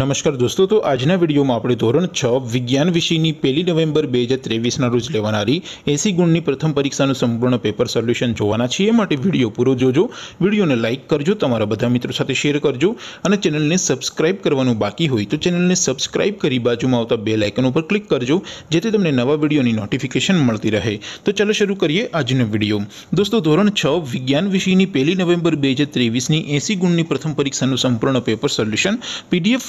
नमस्कार दोस्तों तो आज ना वीडियो में आपरे ધોરણ 6 વિજ્ઞાન વિષયની 1લી નવેમ્બર 2023 ના રોજ લેવાણારી 80 ગુણની પ્રથમ પરીક્ષાનું સંપૂર્ણ પેપર સોલ્યુશન જોવાના છે એમ માટે વિડિયો પૂરો જોજો વિડિયોને લાઈક કરજો તમારા બધા મિત્રો સાથે શેર કરજો અને ચેનલને સબ્સ્ક્રાઇબ કરવાનું બાકી હોય તો ચેનલને સબ્સ્ક્રાઇબ કરી બાજુમાં આવતા બેલ આઇકન ઉપર ક્લિક કરજો જેથી તમને નવા વિડિયોની નોટિફિકેશન મળતી રહે તો ચલો શરૂ કરીએ આજનો વિડિયો દોસ્તો ધોરણ 6 વિજ્ઞાન વિષયની 1લી નવેમ્બર 2023 ની 80 ગુણની પ્રથમ પરીક્ષાનું સંપૂર્ણ પેપર સોલ્યુશન પીડીએફ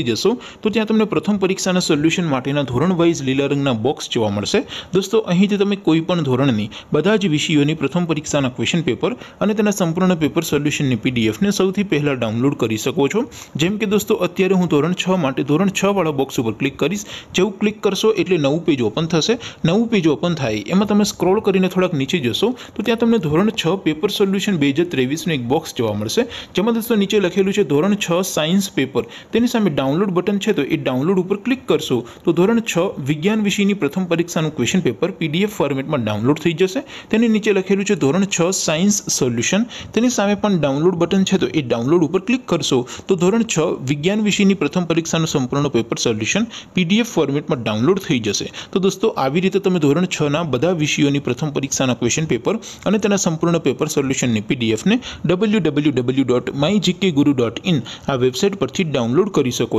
જોસો તો જ્યાં તમને પ્રથમ પરીક્ષાના સોલ્યુશન માટેનો ધોરણ વાઇઝ લીલરંગના બોક્સ જોવા મળશે દોસ્તો અહીંથી તમે કોઈ પણ ધોરણની બધા જ વિષયોની પ્રથમ પરીક્ષાના ક્વેશ્ચન પેપર અને તેના સંપૂર્ણ પેપર સોલ્યુશનની પીડીએફ ને સૌથી પહેલા ડાઉનલોડ કરી શકો છો જેમ કે દોસ્તો અત્યારે હું ધોરણ 6 માટે ધોરણ 6 વાળો બોક્સ ઉપર ક્લિક કરિસ જેઉ ક્લિક કરશો એટલે નવું પેજ ઓપન થશે નવું પેજ ઓપન થાય એમાં તમે સ્ક્રોલ કરીને થોડક નીચે જોશો તો ત્યાં તમને ધોરણ 6 પેપર સોલ્યુશન 2023 નો એક બોક્સ જોવા મળશે જેમાં દોસ્તો નીચે લખેલું છે ધોરણ 6 સાયન્સ પેપર તેની સામે ડાઉનલોડ બટન છે તો ઈ ડાઉનલોડ ઉપર ક્લિક કરશો તો ધોરણ 6 વિજ્ઞાન વિષયની પ્રથમ પરીક્ષાનું ક્વેશ્ચન પેપર પીડીએફ ફોર્મેટમાં ડાઉનલોડ થઈ જશે તેની નીચે લખેલું છે ધોરણ 6 સાયન્સ સોલ્યુશન તેની સામે પણ ડાઉનલોડ બટન છે તો ઈ ડાઉનલોડ ઉપર ક્લિક કરશો તો ધોરણ 6 વિજ્ઞાન વિષયની પ્રથમ પરીક્ષાનું સંપૂર્ણ પેપર સોલ્યુશન પીડીએફ ફોર્મેટમાં ડાઉનલોડ થઈ જશે તો દોસ્તો આવી રીતે તમે ધોરણ 6 ના બધા વિષયોની પ્રથમ પરીક્ષાના ક્વેશ્ચન પેપર અને તેના સંપૂર્ણ પેપર સોલ્યુશન ને પીડીએફ ને www.mygkguru.in આ વેબસાઈટ પરથી ડાઉનલોડ કરી શકો